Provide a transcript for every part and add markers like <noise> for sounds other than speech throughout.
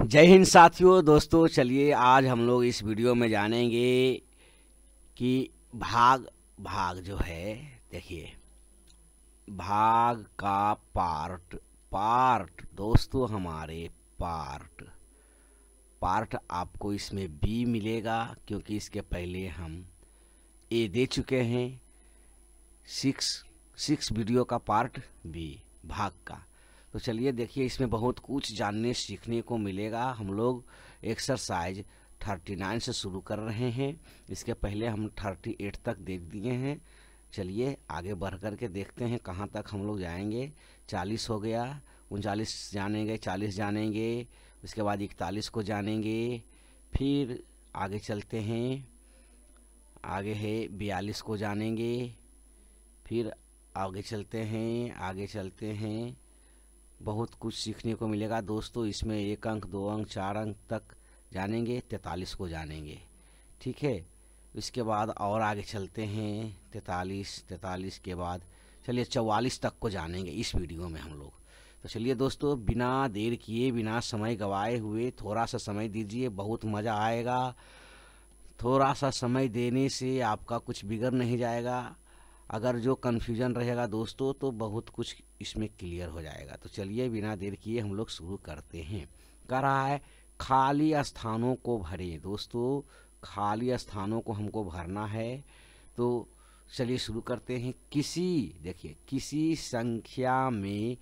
जय हिंद साथियों दोस्तों चलिए आज हम लोग इस वीडियो में जानेंगे कि भाग भाग जो है देखिए भाग का पार्ट पार्ट दोस्तों हमारे पार्ट पार्ट आपको इसमें बी मिलेगा क्योंकि इसके पहले हम ए दे चुके हैं सिक्स सिक्स वीडियो का पार्ट बी भाग का तो चलिए देखिए इसमें बहुत कुछ जानने सीखने को मिलेगा हम लोग एक्सरसाइज 39 से शुरू कर रहे हैं इसके पहले हम 38 तक देख दिए हैं चलिए आगे बढ़ कर के देखते हैं कहाँ तक हम लोग जाएंगे 40 हो गया उनचालीस जानेंगे 40 जानेंगे उसके बाद इकतालीस को जानेंगे फिर आगे चलते हैं आगे है बयालीस को जानेंगे फिर आगे चलते हैं आगे चलते हैं बहुत कुछ सीखने को मिलेगा दोस्तों इसमें एक अंक दो अंक चार अंक तक जानेंगे तैतालीस को जानेंगे ठीक है इसके बाद और आगे चलते हैं तैतालीस तैतालीस के बाद चलिए चवालीस तक को जानेंगे इस वीडियो में हम लोग तो चलिए दोस्तों बिना देर किए बिना समय गवाए हुए थोड़ा सा समय दीजिए बहुत मज़ा आएगा थोड़ा सा समय देने से आपका कुछ बिगड़ नहीं जाएगा अगर जो कन्फ्यूज़न रहेगा दोस्तों तो बहुत कुछ इसमें क्लियर हो जाएगा तो चलिए बिना देर किए हम लोग शुरू करते हैं कह रहा है खाली स्थानों को भरें दोस्तों खाली स्थानों को हमको भरना है तो चलिए शुरू करते हैं किसी देखिए किसी संख्या में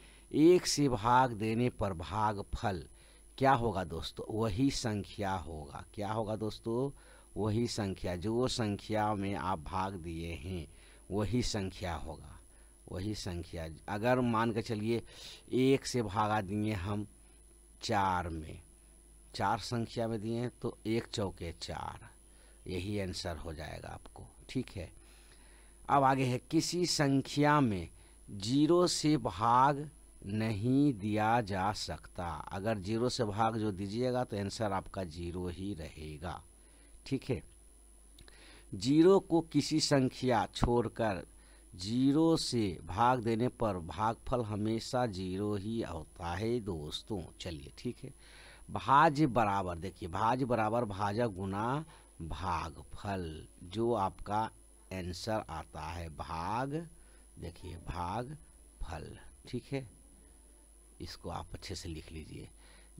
एक से भाग देने पर भाग फल क्या होगा दोस्तों वही संख्या होगा क्या होगा दोस्तों वही संख्या जो संख्या में आप भाग दिए हैं वही संख्या होगा वही संख्या अगर मान के चलिए एक से भागा दिए हम चार में चार संख्या में दिए तो एक चौके चार यही आंसर हो जाएगा आपको ठीक है अब आगे है किसी संख्या में जीरो से भाग नहीं दिया जा सकता अगर जीरो से भाग जो दीजिएगा तो आंसर आपका जीरो ही रहेगा ठीक है जीरो को किसी संख्या छोड़कर जीरो से भाग देने पर भागफल हमेशा जीरो ही होता है दोस्तों चलिए ठीक है भाज्य बराबर देखिए भाज्य बराबर भाजा गुना भागफल जो आपका आंसर आता है भाग देखिए भाग फल ठीक है इसको आप अच्छे से लिख लीजिए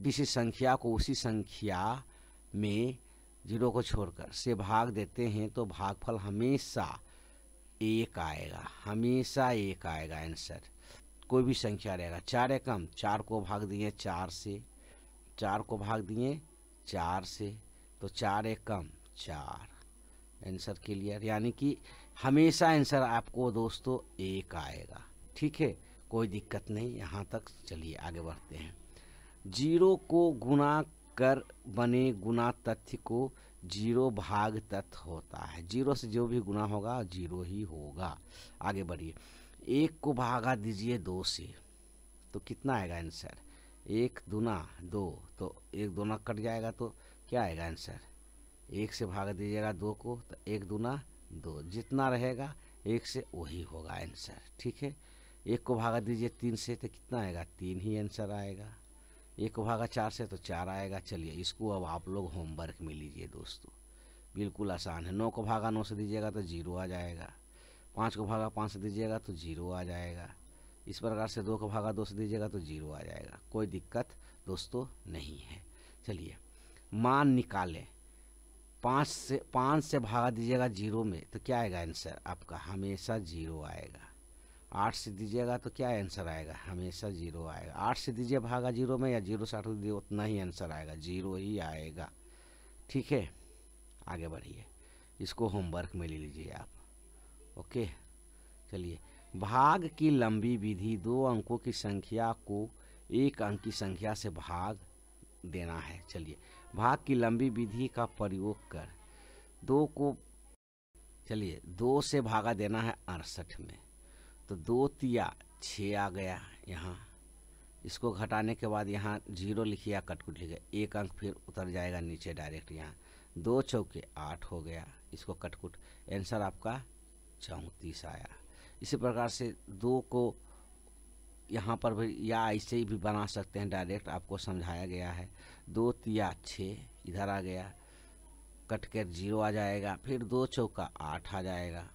जिस संख्या को उसी संख्या में जीरो को छोड़कर से भाग देते हैं तो भागफल हमेशा एक आएगा हमेशा एक आएगा आंसर कोई भी संख्या रहेगा चार एकम चार को भाग दिए चार से चार को भाग दिए चार से तो चार एकम चार आंसर क्लियर यानी कि हमेशा आंसर आपको दोस्तों एक आएगा ठीक है कोई दिक्कत नहीं यहाँ तक चलिए आगे बढ़ते हैं जीरो को गुना कर बने गुना तथ्य को जीरो भाग तथ्य होता है जीरो से जो भी गुना होगा जीरो ही होगा आगे बढ़िए एक को भागा दीजिए दो से तो कितना आएगा आंसर एक दूना दो तो एक दोना कट जाएगा तो क्या आएगा आंसर एक से भाग दीजिएगा दो को तो एक दूना दो जितना रहेगा एक से वही होगा आंसर ठीक है एक को भागा दीजिए तीन से तो कितना आएगा तीन ही आंसर आएगा एक भागा चार से तो चार आएगा चलिए इसको अब आप लोग होमवर्क में लीजिए दोस्तों बिल्कुल आसान है नौ को भागा नौ से दीजिएगा तो जीरो आ जाएगा पाँच को भागा पाँच से दीजिएगा तो जीरो आ जाएगा इस प्रकार से दो को भागा दो से दीजिएगा तो जीरो आ जाएगा कोई दिक्कत दोस्तों नहीं है चलिए मान निकालें पाँच से पाँच से भागा दीजिएगा जीरो में तो क्या आएगा आंसर आपका हमेशा जीरो आएगा आठ से दीजिएगा तो क्या आंसर आएगा हमेशा जीरो आएगा आठ से दीजिए भागा जीरो में या जीरो से आठ दीजिए उतना ही आंसर आएगा जीरो ही आएगा ठीक है आगे बढ़िए इसको होमवर्क में ले लीजिए आप ओके चलिए भाग की लंबी विधि दो अंकों की संख्या को एक अंक की संख्या से भाग देना है चलिए भाग की लंबी विधि का प्रयोग कर दो को चलिए दो से भागा देना है अड़सठ में तो दो तिया छः आ गया यहाँ इसको घटाने के बाद यहाँ जीरो लिखिए कटकुट लिखा एक अंक फिर उतर जाएगा नीचे डायरेक्ट यहाँ दो चौके आठ हो गया इसको कटकुट आंसर आपका चौंतीस आया इसी प्रकार से दो को यहाँ पर भी या ऐसे ही भी बना सकते हैं डायरेक्ट आपको समझाया गया है दो तिया छः इधर आ गया कट कर जीरो आ जाएगा फिर दो चौका आठ आ जाएगा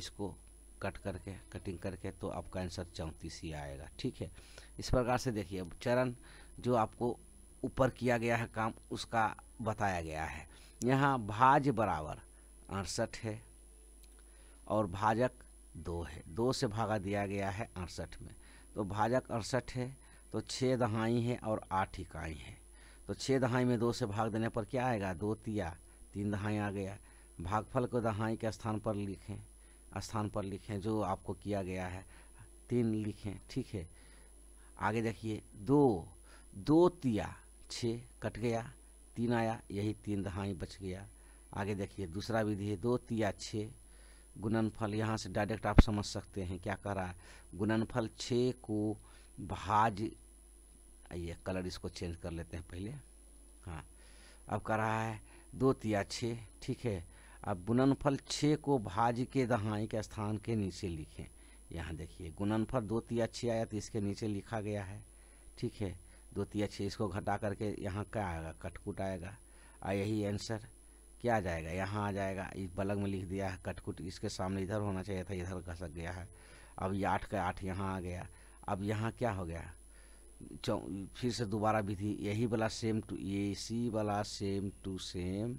इसको कट करके कटिंग करके तो आपका आंसर चौंतीस ही आएगा ठीक है इस प्रकार से देखिए चरण जो आपको ऊपर किया गया है काम उसका बताया गया है यहाँ भाज बराबर अड़सठ है और भाजक दो है दो से भागा दिया गया है अड़सठ में तो भाजक अड़सठ है तो छः दहाई है और आठ इकाई है तो छः दहाई में दो से भाग देने पर क्या आएगा दो तिया तीन दहाई आ गया भागफल को दहाई के स्थान पर लिखें स्थान पर लिखें जो आपको किया गया है तीन लिखें ठीक है आगे देखिए दो दो तिया छः कट गया तीन आया यही तीन दहाई बच गया आगे देखिए दूसरा विधि है दो तिया छः गुणनफल यहाँ से डायरेक्ट आप समझ सकते हैं क्या कर रहा है गुणनफल छः को भाज ये कलर इसको चेंज कर लेते हैं पहले हाँ अब कर रहा है दो तिया छः ठीक है अब गुणनफल छः को भाज के दहाई के स्थान के नीचे लिखें यहाँ देखिए गुणनफल दो तिया छः आया तो इसके नीचे लिखा गया है ठीक है दो तिया छः इसको घटा करके यहाँ क्या आएगा कटकुट आएगा और यही आंसर क्या आ जाएगा यहाँ आ जाएगा इस बलग में लिख दिया है कटकुट इसके सामने इधर होना चाहिए था इधर घसक गया है अब ये आठ का आठ यहाँ आ गया अब यहाँ क्या हो गया फिर से दोबारा विधि यही वाला सेम टू ये इसी वाला सेम टू सेम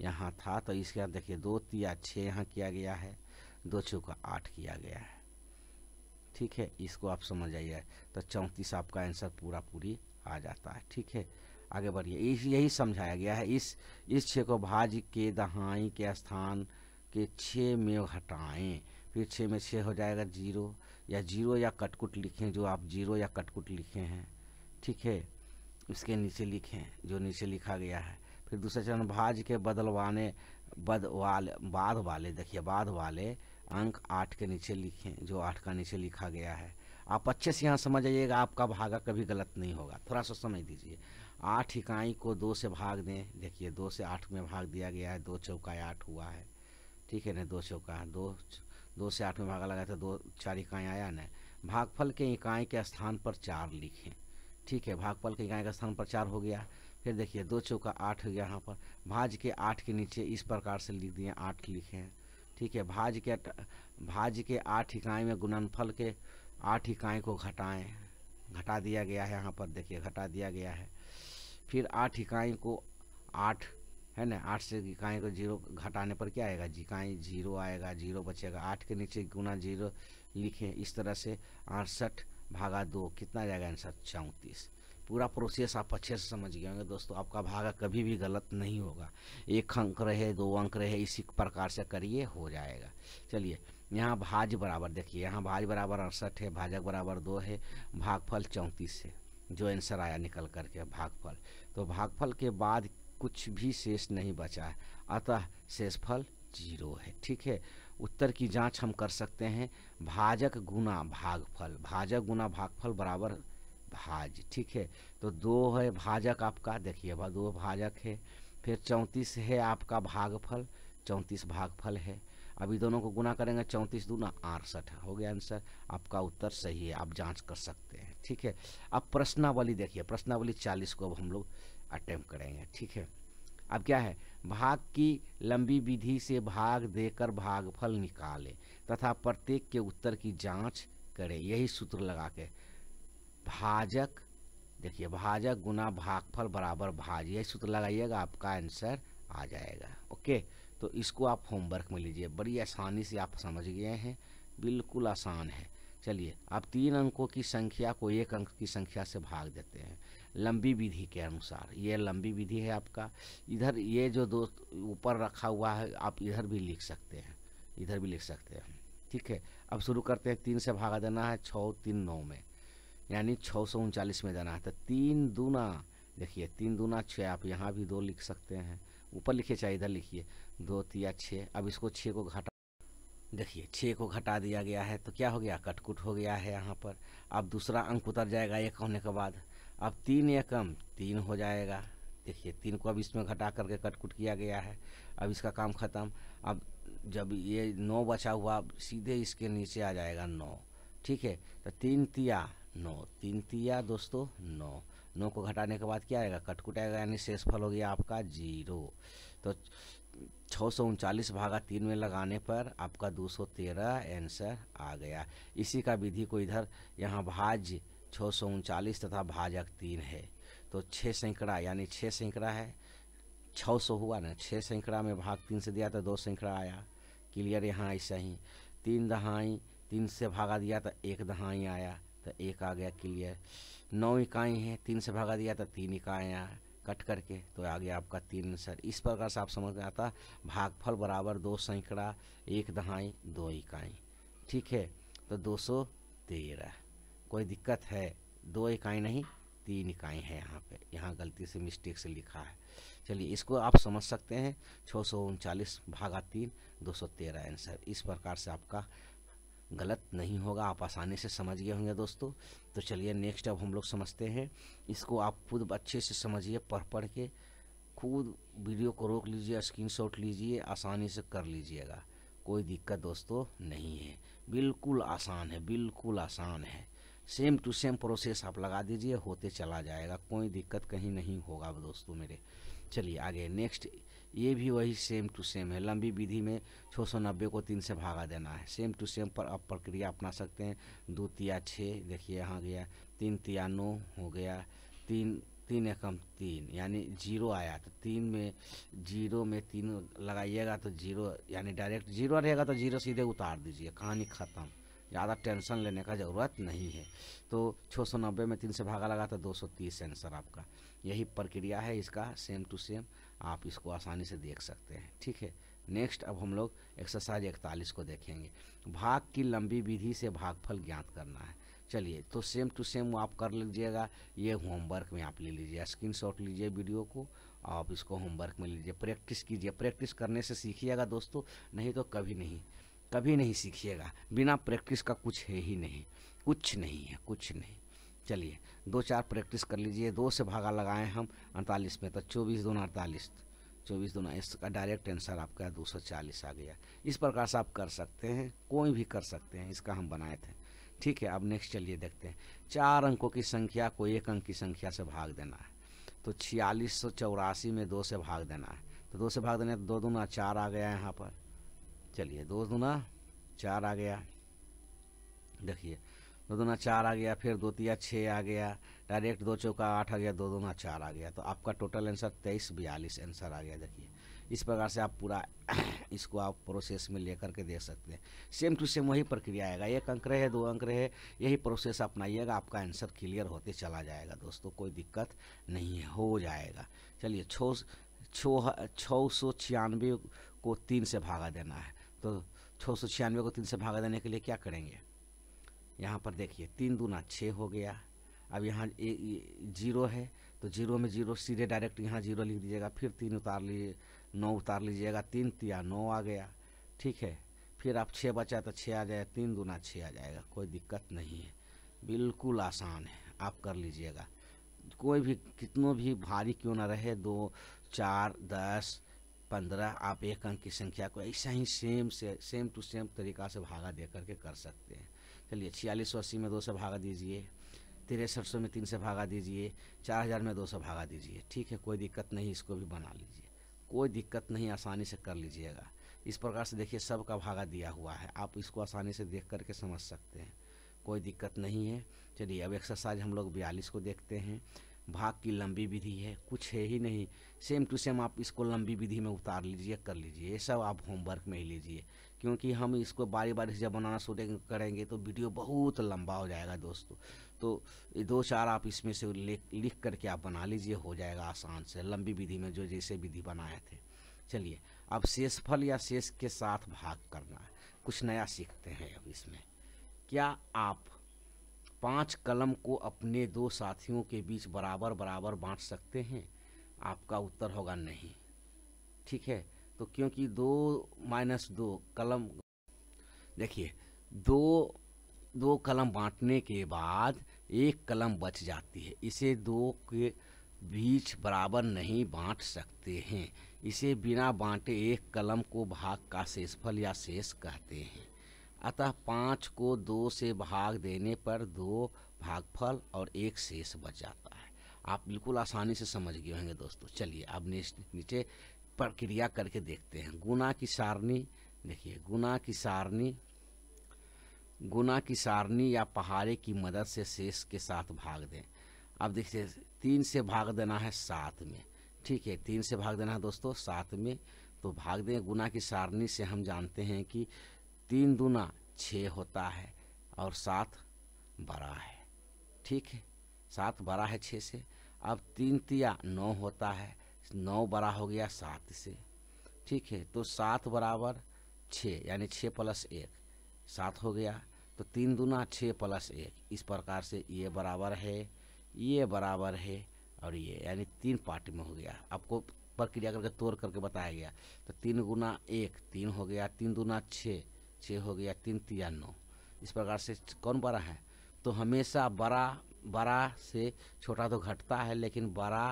यहाँ था तो इसके बाद देखिए दो तिया छः यहाँ किया गया है दो चौका आठ किया गया है ठीक है इसको आप समझ आइए तो चौंतीस आपका आंसर पूरा पूरी आ जाता है ठीक है आगे बढ़िए इस यही समझाया गया है इस इस छः को भाज के दहाई के स्थान के छः में हटाएं फिर छः में छः हो जाएगा जीरो या जीरो या कटकुट लिखें जो आप जीरो या कटकुट लिखे हैं ठीक है इसके नीचे लिखें जो नीचे लिखा गया है फिर दूसरे चरण भाज के बदलवाने बद वाले बाद वाले देखिए बाद वाले अंक आठ के नीचे लिखें जो आठ का नीचे लिखा गया है आप अच्छे से यहाँ समझ आइएगा आपका भागा कभी गलत नहीं होगा थोड़ा सा समझ दीजिए आठ इकाई को दो से भाग दें देखिए दो से आठ में भाग दिया गया है दो चौका आठ हुआ है ठीक है ना दो चौका दो दो से आठ में भागा लगा था दो चार इकाई आया ना भागफल के इकाई के स्थान पर चार लिखें ठीक है भागफल के इकाई के स्थान पर चार हो गया फिर देखिए दो चौका आठ हो गया यहाँ पर भाज के आठ के नीचे इस प्रकार से लिख दिए आठ लिखे हैं ठीक है भाज के भाज के आठ इकाई में गुणनफल के आठ इकाई को घटाएं घटा दिया गया है यहाँ पर देखिए घटा दिया गया है फिर आठ इकाई को आठ है ना आठ से इकाई को जीरो घटाने पर क्या आएगा इकाई जीरो आएगा जीरो बचेगा आठ के नीचे गुना जीरो लिखें इस तरह से अड़सठ भागा दो कितना जाएगा आंसर चौंतीस पूरा प्रोसेस आप अच्छे से समझ गए होंगे दोस्तों आपका भागा कभी भी गलत नहीं होगा एक अंक रहे दो अंक रहे इसी प्रकार से करिए हो जाएगा चलिए यहाँ भाज बराबर देखिए यहाँ भाज बराबर अड़सठ है भाजक बराबर दो है भागफल चौंतीस है जो आंसर आया निकल करके भागफल तो भागफल के बाद कुछ भी शेष नहीं बचा है अतः शेषफल जीरो है ठीक है उत्तर की जांच हम कर सकते हैं भाजक गुना भागफल भाजक गुना भागफल बराबर भाज ठीक है तो दो है भाजक आपका देखिए भा दो भाजक है फिर चौंतीस है आपका भागफल चौंतीस भागफल है अभी दोनों को गुना करेंगे चौंतीस दूना अड़सठ हो गया आंसर आपका उत्तर सही है आप जांच कर सकते हैं ठीक है अब प्रश्नावली देखिए प्रश्नावली चालीस को अब हम लोग अटैम्प करेंगे ठीक है अब क्या है भाग की लंबी विधि से भाग देकर भागफल निकालें तथा प्रत्येक के उत्तर की जाँच करें यही सूत्र लगा के भाजक देखिए भाजक गुना भागफल बराबर भाज ये सूत्र लगाइएगा आपका आंसर आ जाएगा ओके तो इसको आप होमवर्क में लीजिए बड़ी आसानी से आप समझ गए हैं बिल्कुल आसान है चलिए आप तीन अंकों की संख्या को एक अंक की संख्या से भाग देते हैं लंबी विधि के अनुसार ये लंबी विधि है आपका इधर ये जो दो ऊपर रखा हुआ है आप इधर भी लिख सकते हैं इधर भी लिख सकते हैं ठीक है अब शुरू करते हैं तीन से भागा देना है छः तीन नौ में यानी छः सौ उनचालीस में जाना है तो तीन दूना देखिए तीन दूना छः आप यहाँ भी दो लिख सकते हैं ऊपर लिखिए चाहे इधर लिखिए दो तिया छः अब इसको छः को घटा देखिए छः को घटा दिया गया है तो क्या हो गया कटकुट हो गया है यहाँ पर अब दूसरा अंक उतर जाएगा एक होने के बाद अब तीन एकम तीन हो जाएगा देखिए तीन को अब इसमें घटा करके कटकुट किया गया है अब इसका काम ख़त्म अब जब ये नौ बचा हुआ अब सीधे इसके नीचे आ जाएगा नौ ठीक है तो तीन तिया नौ तीन तिया दोस्तों नौ नौ को घटाने के बाद क्या आएगा कटकुट आएगा यानी शेष फल हो गया आपका जीरो तो छः सौ उनचालीस भागा तीन में लगाने पर आपका दो सौ तेरह आंसर आ गया इसी का विधि को इधर यहाँ भाज्य छः सौ उनचालीस तथा भाजक तीन है तो छः सैकड़ा यानी छः सैकड़ा है छः सौ हुआ ना छः सैकड़ा में भाग तीन से दिया तो दो सैकड़ा आया क्लियर यहाँ ऐसा ही तीन दहाई तीन से भागा दिया तो एक दहाई आया तो एक आ गया क्लियर नौ इकाई हैं तीन से भागा दिया तो तीन इकाइयाँ कट करके तो आ गया आपका तीन आंसर इस प्रकार से आप समझ में आता भागफल बराबर दो सैकड़ा एक दहाई दो इकाई ठीक है तो दो सौ तेरह कोई दिक्कत है दो इकाई नहीं तीन इकाई है यहाँ पे यहाँ गलती से मिस्टेक से लिखा है चलिए इसको आप समझ सकते हैं छः सौ उनचालीस भागा तीन दो सौ तेरह आंसर इस प्रकार से आपका गलत नहीं होगा आप आसानी से समझ गए होंगे दोस्तों तो चलिए नेक्स्ट अब हम लोग समझते हैं इसको आप खुद अच्छे से समझिए पढ़ पढ़ के खुद वीडियो को रोक लीजिए शॉट लीजिए आसानी से कर लीजिएगा कोई दिक्कत दोस्तों नहीं है बिल्कुल आसान है बिल्कुल आसान है सेम टू सेम प्रोसेस आप लगा दीजिए होते चला जाएगा कोई दिक्कत कहीं नहीं होगा दोस्तों मेरे चलिए आगे नेक्स्ट ये भी वही सेम टू सेम है लंबी विधि में छः सौ नब्बे को तीन से भागा देना है सेम टू सेम पर आप प्रक्रिया अपना सकते हैं दो तिया छः देखिए यहाँ गया तीन तिया नौ हो गया तीन तीन एकम तीन यानी जीरो आया तो तीन में जीरो में तीन लगाइएगा तो जीरो यानी डायरेक्ट जीरो रहेगा तो जीरो सीधे उतार दीजिए कहानी ख़त्म ज़्यादा टेंशन लेने का ज़रूरत नहीं है तो छः में तीन से भागा लगा तो दो सौ तीस आंसर आपका यही प्रक्रिया है इसका सेम टू सेम आप इसको आसानी से देख सकते हैं ठीक है नेक्स्ट अब हम लोग एक्सरसाइज इकतालीस को देखेंगे भाग की लंबी विधि से भागफल ज्ञात करना है चलिए तो सेम टू सेम आप कर लीजिएगा ये होमवर्क में आप ले लीजिए स्क्रीन शॉट लीजिए वीडियो को आप इसको होमवर्क में लीजिए प्रैक्टिस कीजिए प्रैक्टिस करने से सीखिएगा दोस्तों नहीं तो कभी नहीं कभी नहीं सीखिएगा बिना प्रैक्टिस का कुछ है ही नहीं कुछ नहीं है कुछ नहीं चलिए दो चार प्रैक्टिस कर लीजिए दो से भागा लगाएं हम अड़तालीस में तो चौबीस दो अड़तालीस चौबीस दो इसका डायरेक्ट आंसर आपका दो सौ चालीस आ गया इस प्रकार से आप कर सकते हैं कोई भी कर सकते हैं इसका हम बनाए थे ठीक है अब नेक्स्ट चलिए देखते हैं चार अंकों की संख्या को एक अंक की संख्या से भाग देना है तो छियालीस सौ चौरासी में दो से भाग देना है तो दो से भाग देने दो दूना चार आ गया यहाँ पर चलिए दो दूना चार आ गया देखिए दो दोना चार आ गया फिर दो तिया छः आ गया डायरेक्ट दो चौका आठ आ गया दो दोना चार आ गया तो आपका टोटल आंसर तेईस बयालीस आंसर आ गया देखिए इस प्रकार से आप पूरा <coughs> इसको आप प्रोसेस में लेकर के देख सकते हैं सेम टू सेम वही प्रक्रिया आएगा एक अंक रहे दो अंक रहे यही प्रोसेस अपनाइएगा आपका आंसर क्लियर होते चला जाएगा दोस्तों कोई दिक्कत नहीं हो जाएगा चलिए छो छः सौ छियानवे को तीन से भागा देना है तो छः सौ छियानवे को तीन से भागा देने के लिए क्या करेंगे यहाँ पर देखिए तीन दूना छः हो गया अब यहाँ जीरो है तो जीरो में जीरो सीधे डायरेक्ट यहाँ जीरो लिख दीजिएगा फिर तीन उतार लीजिए नौ उतार लीजिएगा तीन तिया नौ आ गया ठीक है फिर आप छः बचा तो छः आ जाए तीन दूना छः आ जाएगा कोई दिक्कत नहीं है बिल्कुल आसान है आप कर लीजिएगा कोई भी कितनों भी भारी क्यों ना रहे दो चार दस पंद्रह आप एक अंक की संख्या को ऐसा ही सेम से सेम टू सेम तरीका से भागा दे करके कर सकते हैं चलिए छियालीस सौ अस्सी में दो से भागा दीजिए तिरसठ सौ में तीन से भागा दीजिए चार हज़ार में दो से भागा दीजिए ठीक है कोई दिक्कत नहीं इसको भी बना लीजिए कोई दिक्कत नहीं आसानी से कर लीजिएगा इस प्रकार से देखिए सब का भागा दिया हुआ है आप इसको आसानी से देख करके समझ सकते हैं कोई दिक्कत नहीं है चलिए अब एक्सरसाइज हम लोग बयालीस को देखते हैं भाग की लंबी विधि है कुछ है ही नहीं सेम टू सेम आप इसको लंबी विधि में उतार लीजिए कर लीजिए ये सब आप होमवर्क में ही लीजिए क्योंकि हम इसको बारी बारी से जब बनाना शूटिंग करेंगे तो वीडियो बहुत लंबा हो जाएगा दोस्तों तो दो चार आप इसमें से लिख लिख करके आप बना लीजिए हो जाएगा आसान से लंबी विधि में जो जैसे विधि बनाए थे चलिए अब शेषफल या शेष के साथ भाग करना है कुछ नया सीखते हैं अब इसमें क्या आप पांच कलम को अपने दो साथियों के बीच बराबर बराबर बांट सकते हैं आपका उत्तर होगा नहीं ठीक है तो क्योंकि दो माइनस दो कलम देखिए दो दो कलम बांटने के बाद एक कलम बच जाती है इसे दो के बीच बराबर नहीं बांट सकते हैं इसे बिना बांटे एक कलम को भाग का शेषफल या शेष कहते हैं अतः पाँच को दो से भाग देने पर दो भागफल और एक शेष बच जाता है आप बिल्कुल आसानी से समझ गए होंगे दोस्तों चलिए अब नीचे प्रक्रिया करके देखते हैं गुना की सारणी देखिए गुना की सारणी गुना की सारणी या पहाड़े की मदद से शेष के साथ भाग दें अब देखिए तीन से भाग देना है सात में ठीक है तीन से भाग देना है दोस्तों सात में तो भाग दें गुना की सारणी से हम जानते हैं कि तीन दूना छ होता है और सात बड़ा है ठीक है सात बड़ा है छः से अब तीन तिया नौ होता है नौ बड़ा हो गया सात से ठीक है तो सात बराबर छः यानी छः प्लस एक सात हो गया तो तीन दूना छः प्लस एक इस प्रकार से ये बराबर है ये बराबर है और ये यानी तीन पार्ट में हो गया आपको प्रक्रिया करके तोड़ करके बताया गया तो तीन गुना एक तीन हो गया तीन दूना छः छः हो गया तीन तिया नौ इस प्रकार से कौन बड़ा है तो हमेशा बड़ा बड़ा से छोटा तो घटता है लेकिन बड़ा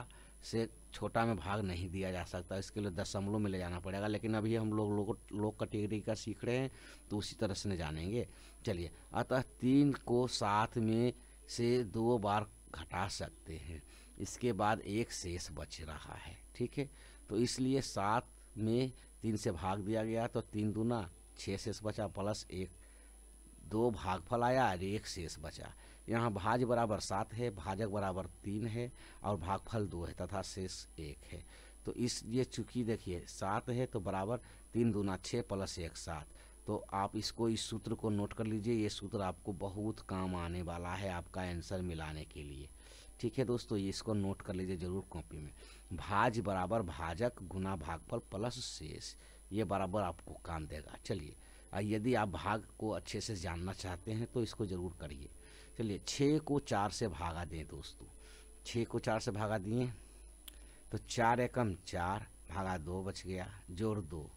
से छोटा में भाग नहीं दिया जा सकता इसके लिए दशमलव में ले जाना पड़ेगा लेकिन अभी हम लोग लोग लो कैटेगरी का सीख रहे हैं तो उसी तरह से जानेंगे चलिए अतः तीन को सात में से दो बार घटा सकते हैं इसके बाद एक शेष बच रहा है ठीक है तो इसलिए सात में तीन से भाग दिया गया तो तीन दूना छः शेष बचा प्लस एक दो भागफल आया और एक शेष बचा यहाँ भाज बराबर सात है भाजक बराबर तीन है और भागफल दो है तथा शेष एक है तो इस ये चूंकि देखिए सात है तो बराबर तीन दूना छः प्लस एक सात तो आप इसको इस सूत्र को नोट कर लीजिए ये सूत्र आपको बहुत काम आने वाला है आपका आंसर मिलाने के लिए ठीक है दोस्तों ये इसको नोट कर लीजिए जरूर कॉपी में भाज बराबर भाजक गुना भागफल प्लस शेष ये बराबर आपको काम देगा चलिए यदि आप भाग को अच्छे से जानना चाहते हैं तो इसको ज़रूर करिए चलिए छः को चार से भागा दें दोस्तों छः को चार से भागा दिए तो चार एकम चार भागा दो बच गया जोड़ दो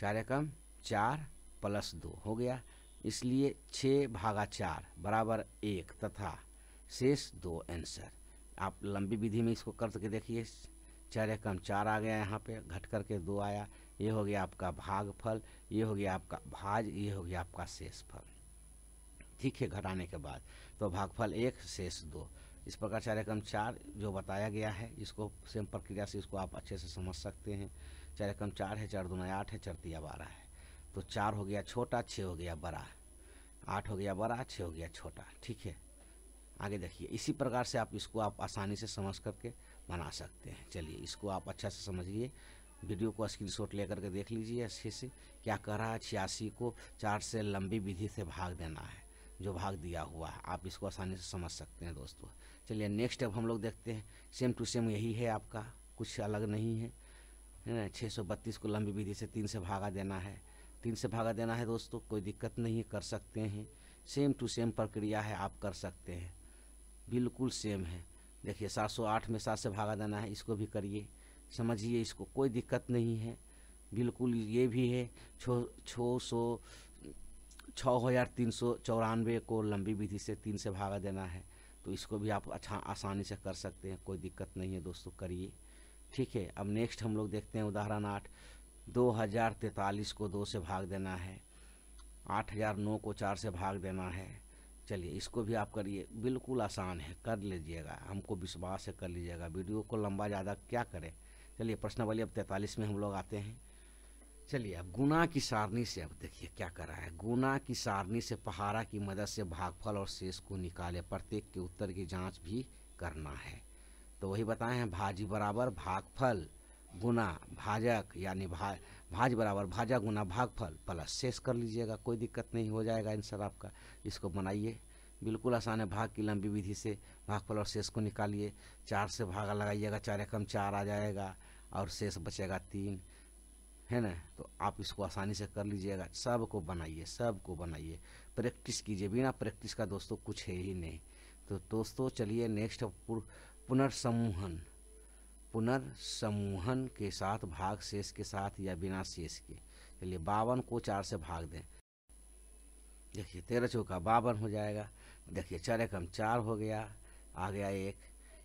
चार एकम चार प्लस दो हो गया इसलिए छः भागा चार बराबर एक तथा शेष दो आंसर आप लंबी विधि में इसको कर देखिए चार एकम चार आ गया यहाँ पे घट करके दो आया ये हो गया आपका भागफल ये हो गया आपका भाज ये हो गया आपका शेष फल ठीक है घटाने के बाद तो भागफल एक शेष दो इस प्रकार चार एकम चार जो बताया गया है इसको सेम प्रक्रिया से इसको आप अच्छे से समझ सकते हैं चार एकम चार है चार दूना आठ है चरतिया बारह है तो चार हो गया छोटा छः हो गया बड़ा आठ हो गया बड़ा छः हो गया छोटा ठीक है आगे देखिए इसी प्रकार से आप इसको आप आसानी से समझ करके बना सकते हैं चलिए इसको आप अच्छा से समझिए वीडियो को स्क्रीनशॉट लेकर के देख लीजिए अच्छे से क्या कह रहा है छियासी को चार से लंबी विधि से भाग देना है जो भाग दिया हुआ है आप इसको आसानी से समझ सकते हैं दोस्तों चलिए नेक्स्ट अब हम लोग देखते हैं सेम टू सेम यही है आपका कुछ अलग नहीं है है ना छः सौ बत्तीस को लंबी विधि से तीन से भागा देना है तीन से भागा देना है दोस्तों कोई दिक्कत नहीं कर सकते हैं सेम टू सेम प्रक्रिया है आप कर सकते हैं बिल्कुल सेम है देखिए 708 में सात से भागा देना है इसको भी करिए समझिए इसको कोई दिक्कत नहीं है बिल्कुल ये भी है छो छो सौ छः हज़ार तीन सौ चौरानवे को लंबी विधि से तीन से भागा देना है तो इसको भी आप अच्छा आसानी से कर सकते हैं कोई दिक्कत नहीं है दोस्तों करिए ठीक है अब नेक्स्ट हम लोग देखते हैं उदाहरण आठ दो हज़ार तैंतालीस को दो से भाग देना है आठ हज़ार नौ को चार से भाग देना है चलिए इसको भी आप करिए बिल्कुल आसान है कर लीजिएगा हमको विश्वास है कर लीजिएगा वीडियो को लंबा ज़्यादा क्या करें चलिए प्रश्नावली अब तैंतालीस में हम लोग आते हैं चलिए अब गुना की सारणी से अब देखिए क्या कर रहा है गुना की सारणी से पहाड़ा की मदद से भागफल और शेष को निकाले प्रत्येक के उत्तर की जांच भी करना है तो वही बताए हैं भाजी बराबर भागफल गुना भाजक यानी भा भाज बराबर भाजा गुना भागफल प्लस शेष कर लीजिएगा कोई दिक्कत नहीं हो जाएगा आंसर आपका इसको बनाइए बिल्कुल आसान है भाग की लंबी विधि से भागफल और शेष को निकालिए चार से भागा लगाइएगा चार एकम चार आ जाएगा और शेष बचेगा तीन है ना तो आप इसको आसानी से कर लीजिएगा सबको बनाइए सबको बनाइए प्रैक्टिस कीजिए बिना प्रैक्टिस का दोस्तों कुछ है ही नहीं तो दोस्तों चलिए नेक्स्ट पुनर्समूहन पुनर्समूहन के साथ भाग शेष के साथ या बिना शेष के चलिए बावन को चार से भाग दें देखिए तेरह चौका बावन हो जाएगा देखिए चार एकम चार हो गया आ गया एक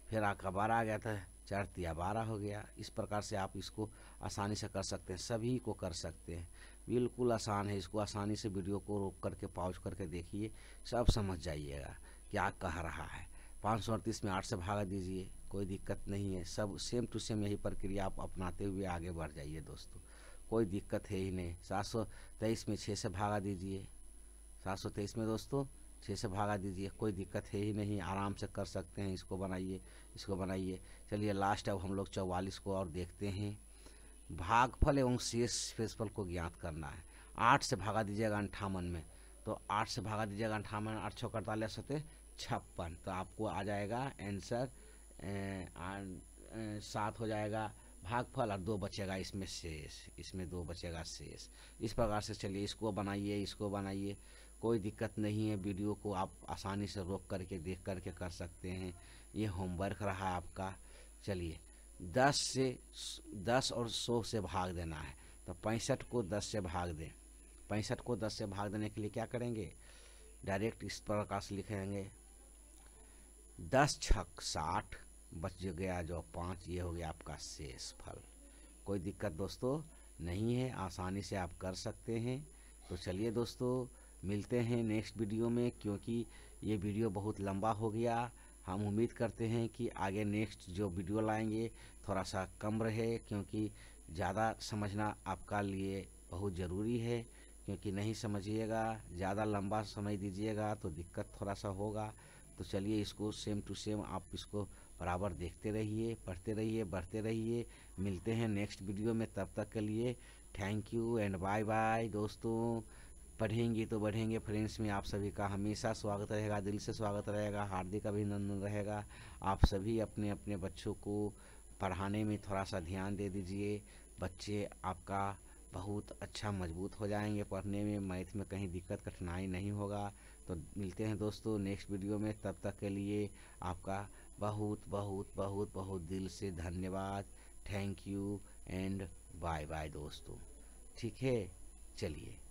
फिर आपका बारह आ गया था चार तिया बारह हो गया इस प्रकार से आप इसको आसानी से कर सकते हैं सभी को कर सकते हैं बिल्कुल आसान है इसको आसानी से वीडियो को रोक करके पाउच करके देखिए सब समझ जाइएगा क्या कह रहा है पाँच में आठ से भागा दीजिए कोई दिक्कत नहीं है सब सेम टू सेम यही प्रक्रिया आप अपनाते हुए आगे बढ़ जाइए दोस्तों कोई दिक्कत है ही नहीं सात सौ तेईस में छः से भागा दीजिए सात सौ तेईस में दोस्तों छः से भागा दीजिए कोई दिक्कत है ही नहीं आराम से कर सकते हैं इसको बनाइए इसको बनाइए चलिए लास्ट अब हम लोग चौवालीस को और देखते हैं भागफल एवं शेष फेसफल को ज्ञात करना है आठ से भागा दीजिएगा अंठावन में तो आठ से भागा दीजिएगा अंठावन आठ छः अड़तालीस होते छप्पन तो आपको आ जाएगा आंसर सात हो जाएगा भागफल और दो बचेगा इसमें शेष इसमें दो बचेगा शेष इस प्रकार से चलिए इसको बनाइए इसको बनाइए कोई दिक्कत नहीं है वीडियो को आप आसानी से रोक करके देख करके कर सकते हैं ये होमवर्क रहा आपका चलिए दस से दस और सौ से भाग देना है तो पैंसठ को दस से भाग दें पैंसठ को दस से भाग देने के लिए क्या करेंगे डायरेक्ट इस प्रकार से लिखेंगे दस छक साठ बच गया जो पाँच ये हो गया आपका शेष फल कोई दिक्कत दोस्तों नहीं है आसानी से आप कर सकते हैं तो चलिए दोस्तों मिलते हैं नेक्स्ट वीडियो में क्योंकि ये वीडियो बहुत लंबा हो गया हम उम्मीद करते हैं कि आगे नेक्स्ट जो वीडियो लाएंगे थोड़ा सा कम रहे क्योंकि ज़्यादा समझना आपका लिए बहुत ज़रूरी है क्योंकि नहीं समझिएगा ज़्यादा लंबा समय दीजिएगा तो दिक्कत थोड़ा सा होगा तो चलिए इसको सेम टू सेम आप इसको बराबर देखते रहिए पढ़ते रहिए बढ़ते रहिए मिलते हैं नेक्स्ट वीडियो में तब तक के लिए thank you and bye bye दोस्तों पढ़ेंगे तो बढ़ेंगे फ्रेंड्स में आप सभी का हमेशा स्वागत रहेगा दिल से स्वागत रहेगा हार्दिक अभिनंदन रहेगा आप सभी अपने अपने बच्चों को पढ़ाने में थोड़ा सा ध्यान दे दीजिए बच्चे आपका बहुत अच्छा मजबूत हो जाएंगे पढ़ने में मैथ में कहीं दिक्कत कठिनाई नहीं होगा तो मिलते हैं दोस्तों नेक्स्ट वीडियो में तब तक के लिए आपका बहुत बहुत बहुत बहुत दिल से धन्यवाद thank you and bye bye दोस्तों ठीक है चलिए